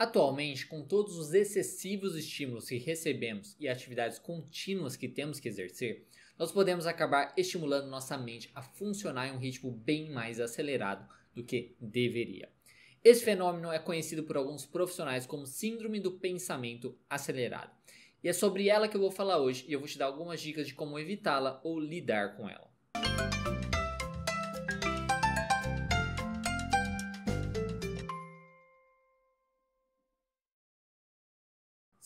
Atualmente, com todos os excessivos estímulos que recebemos e atividades contínuas que temos que exercer, nós podemos acabar estimulando nossa mente a funcionar em um ritmo bem mais acelerado do que deveria. Esse fenômeno é conhecido por alguns profissionais como Síndrome do Pensamento Acelerado. E é sobre ela que eu vou falar hoje e eu vou te dar algumas dicas de como evitá-la ou lidar com ela.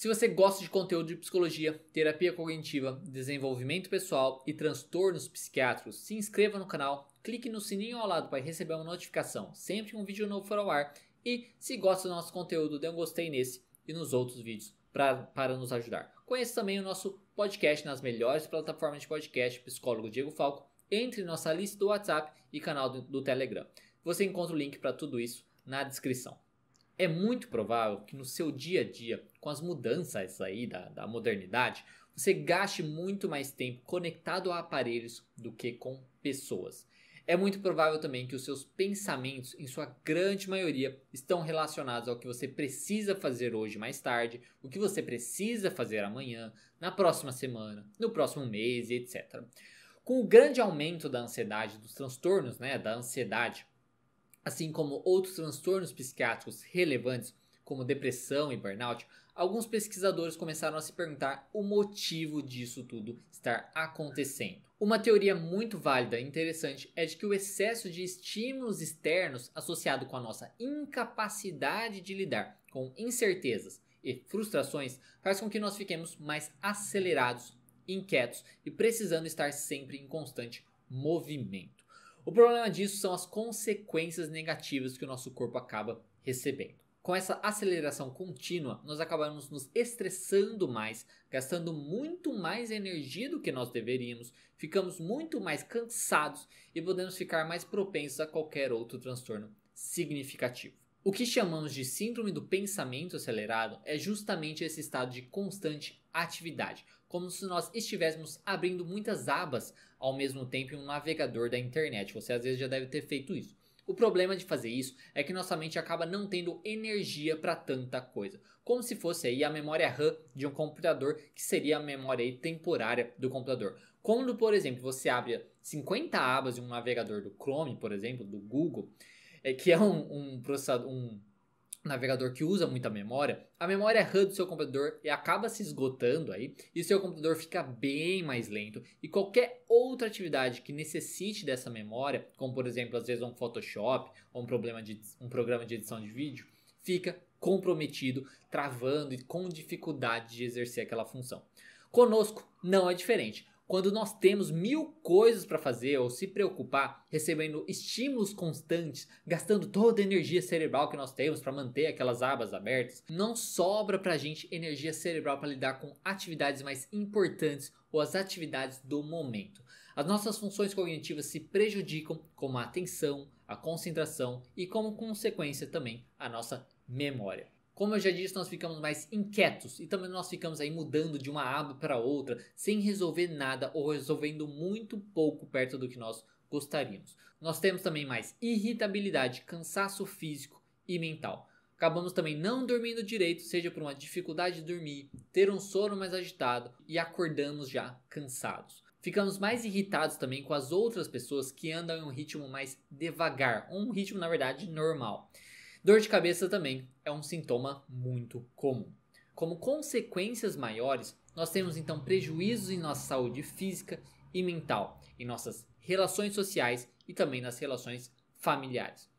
Se você gosta de conteúdo de psicologia, terapia cognitiva, desenvolvimento pessoal e transtornos psiquiátricos, se inscreva no canal, clique no sininho ao lado para receber uma notificação sempre que um vídeo novo for ao ar. E se gosta do nosso conteúdo, dê um gostei nesse e nos outros vídeos pra, para nos ajudar. Conheça também o nosso podcast nas melhores plataformas de podcast, psicólogo Diego Falco. Entre nossa lista do WhatsApp e canal do, do Telegram. Você encontra o link para tudo isso na descrição. É muito provável que no seu dia a dia, com as mudanças aí da, da modernidade, você gaste muito mais tempo conectado a aparelhos do que com pessoas. É muito provável também que os seus pensamentos, em sua grande maioria, estão relacionados ao que você precisa fazer hoje mais tarde, o que você precisa fazer amanhã, na próxima semana, no próximo mês, etc. Com o grande aumento da ansiedade, dos transtornos né, da ansiedade, Assim como outros transtornos psiquiátricos relevantes, como depressão e burnout, alguns pesquisadores começaram a se perguntar o motivo disso tudo estar acontecendo. Uma teoria muito válida e interessante é de que o excesso de estímulos externos associado com a nossa incapacidade de lidar com incertezas e frustrações faz com que nós fiquemos mais acelerados, inquietos e precisando estar sempre em constante movimento. O problema disso são as consequências negativas que o nosso corpo acaba recebendo. Com essa aceleração contínua, nós acabamos nos estressando mais, gastando muito mais energia do que nós deveríamos, ficamos muito mais cansados e podemos ficar mais propensos a qualquer outro transtorno significativo. O que chamamos de síndrome do pensamento acelerado é justamente esse estado de constante atividade, como se nós estivéssemos abrindo muitas abas ao mesmo tempo em um navegador da internet. Você às vezes já deve ter feito isso. O problema de fazer isso é que nossa mente acaba não tendo energia para tanta coisa, como se fosse aí a memória RAM de um computador, que seria a memória temporária do computador. Quando, por exemplo, você abre 50 abas em um navegador do Chrome, por exemplo, do Google, é, que é um, um processador, um navegador que usa muita memória, a memória RAM é do seu computador e acaba se esgotando aí e seu computador fica bem mais lento. E qualquer outra atividade que necessite dessa memória, como por exemplo, às vezes um Photoshop ou um, problema de, um programa de edição de vídeo, fica comprometido, travando e com dificuldade de exercer aquela função. Conosco não é diferente quando nós temos mil coisas para fazer ou se preocupar, recebendo estímulos constantes, gastando toda a energia cerebral que nós temos para manter aquelas abas abertas, não sobra para a gente energia cerebral para lidar com atividades mais importantes ou as atividades do momento. As nossas funções cognitivas se prejudicam, como a atenção, a concentração e, como consequência, também a nossa memória. Como eu já disse, nós ficamos mais inquietos e também nós ficamos aí mudando de uma aba para outra sem resolver nada ou resolvendo muito pouco perto do que nós gostaríamos. Nós temos também mais irritabilidade, cansaço físico e mental. Acabamos também não dormindo direito, seja por uma dificuldade de dormir, ter um sono mais agitado e acordamos já cansados. Ficamos mais irritados também com as outras pessoas que andam em um ritmo mais devagar, um ritmo na verdade normal. Dor de cabeça também é um sintoma muito comum. Como consequências maiores, nós temos então prejuízos em nossa saúde física e mental, em nossas relações sociais e também nas relações familiares.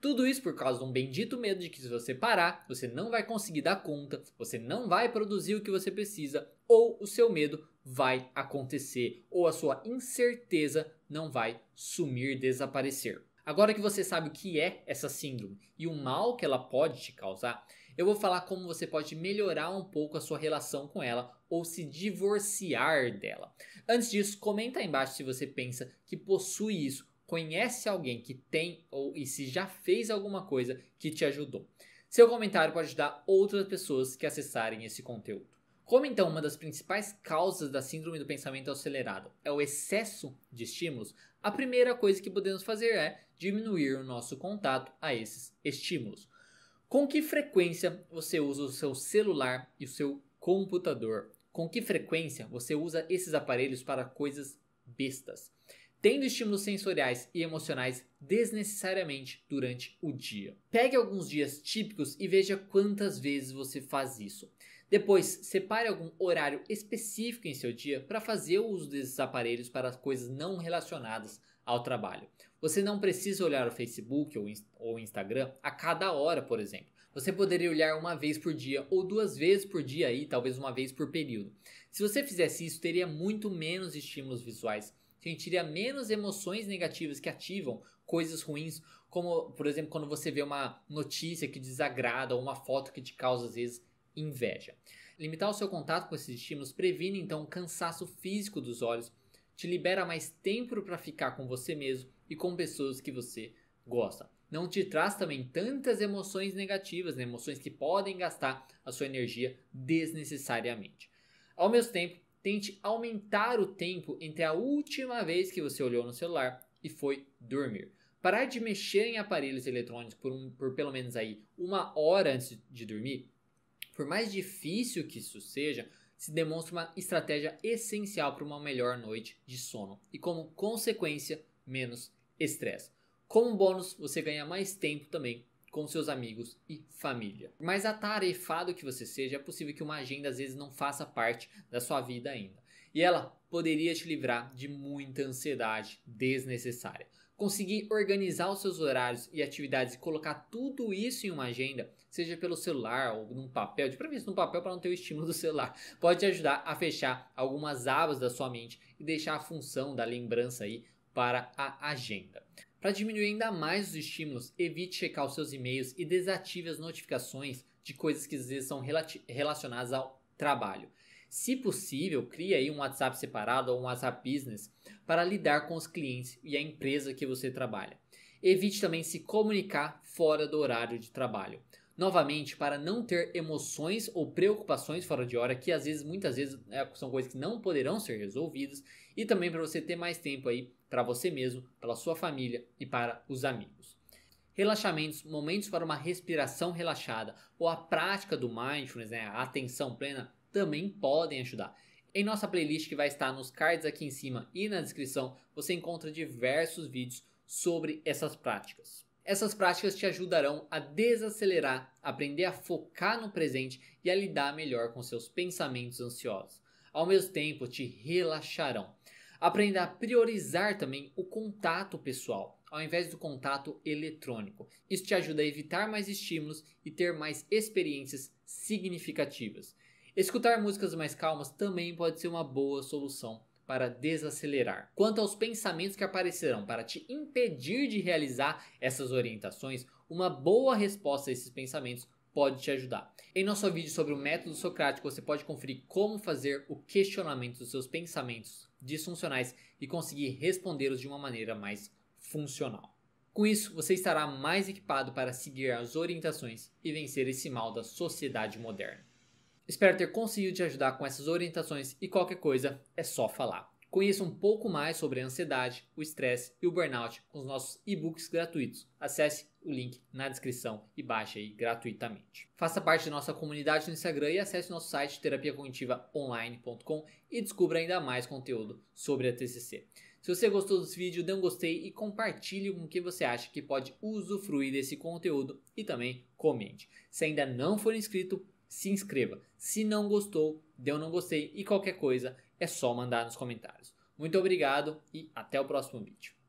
Tudo isso por causa de um bendito medo de que se você parar, você não vai conseguir dar conta, você não vai produzir o que você precisa, ou o seu medo vai acontecer, ou a sua incerteza não vai sumir, desaparecer. Agora que você sabe o que é essa síndrome e o mal que ela pode te causar, eu vou falar como você pode melhorar um pouco a sua relação com ela ou se divorciar dela. Antes disso, comenta aí embaixo se você pensa que possui isso, conhece alguém que tem ou e se já fez alguma coisa que te ajudou. Seu comentário pode ajudar outras pessoas que acessarem esse conteúdo. Como então uma das principais causas da síndrome do pensamento acelerado é o excesso de estímulos, a primeira coisa que podemos fazer é diminuir o nosso contato a esses estímulos. Com que frequência você usa o seu celular e o seu computador? Com que frequência você usa esses aparelhos para coisas bestas? Tendo estímulos sensoriais e emocionais desnecessariamente durante o dia. Pegue alguns dias típicos e veja quantas vezes você faz isso. Depois, separe algum horário específico em seu dia para fazer o uso desses aparelhos para coisas não relacionadas ao trabalho. Você não precisa olhar o Facebook ou o Instagram a cada hora, por exemplo. Você poderia olhar uma vez por dia ou duas vezes por dia e talvez uma vez por período. Se você fizesse isso, teria muito menos estímulos visuais, sentiria menos emoções negativas que ativam coisas ruins, como, por exemplo, quando você vê uma notícia que desagrada ou uma foto que te causa às vezes inveja. Limitar o seu contato com esses estímulos previne então o cansaço físico dos olhos, te libera mais tempo para ficar com você mesmo e com pessoas que você gosta. Não te traz também tantas emoções negativas, né? emoções que podem gastar a sua energia desnecessariamente. Ao mesmo tempo, tente aumentar o tempo entre a última vez que você olhou no celular e foi dormir. Parar de mexer em aparelhos eletrônicos por, um, por pelo menos aí uma hora antes de dormir por mais difícil que isso seja, se demonstra uma estratégia essencial para uma melhor noite de sono e, como consequência, menos estresse. Como bônus, você ganha mais tempo também com seus amigos e família. Por mais atarefado que você seja, é possível que uma agenda às vezes não faça parte da sua vida ainda. E ela poderia te livrar de muita ansiedade desnecessária. Conseguir organizar os seus horários e atividades e colocar tudo isso em uma agenda, seja pelo celular ou num papel, de preferência num papel para não ter o estímulo do celular, pode te ajudar a fechar algumas abas da sua mente e deixar a função da lembrança aí para a agenda. Para diminuir ainda mais os estímulos, evite checar os seus e-mails e desative as notificações de coisas que às vezes são relacionadas ao trabalho. Se possível, crie aí um WhatsApp separado ou um WhatsApp Business para lidar com os clientes e a empresa que você trabalha. Evite também se comunicar fora do horário de trabalho. Novamente, para não ter emoções ou preocupações fora de hora, que às vezes, muitas vezes, né, são coisas que não poderão ser resolvidas, e também para você ter mais tempo aí para você mesmo, para sua família e para os amigos. Relaxamentos, momentos para uma respiração relaxada ou a prática do mindfulness, né, a atenção plena, também podem ajudar. Em nossa playlist que vai estar nos cards aqui em cima e na descrição, você encontra diversos vídeos sobre essas práticas. Essas práticas te ajudarão a desacelerar, aprender a focar no presente e a lidar melhor com seus pensamentos ansiosos. Ao mesmo tempo, te relaxarão. Aprenda a priorizar também o contato pessoal, ao invés do contato eletrônico. Isso te ajuda a evitar mais estímulos e ter mais experiências significativas. Escutar músicas mais calmas também pode ser uma boa solução para desacelerar. Quanto aos pensamentos que aparecerão para te impedir de realizar essas orientações, uma boa resposta a esses pensamentos pode te ajudar. Em nosso vídeo sobre o método socrático, você pode conferir como fazer o questionamento dos seus pensamentos disfuncionais e conseguir respondê-los de uma maneira mais funcional. Com isso, você estará mais equipado para seguir as orientações e vencer esse mal da sociedade moderna. Espero ter conseguido te ajudar com essas orientações e qualquer coisa é só falar. Conheça um pouco mais sobre a ansiedade, o estresse e o burnout com os nossos e-books gratuitos. Acesse o link na descrição e baixe aí gratuitamente. Faça parte da nossa comunidade no Instagram e acesse nosso site terapiacognitivaonline.com e descubra ainda mais conteúdo sobre a TCC. Se você gostou desse vídeo, dê um gostei e compartilhe com quem você acha que pode usufruir desse conteúdo e também comente. Se ainda não for inscrito, se inscreva. Se não gostou, deu não gostei e qualquer coisa é só mandar nos comentários. Muito obrigado e até o próximo vídeo.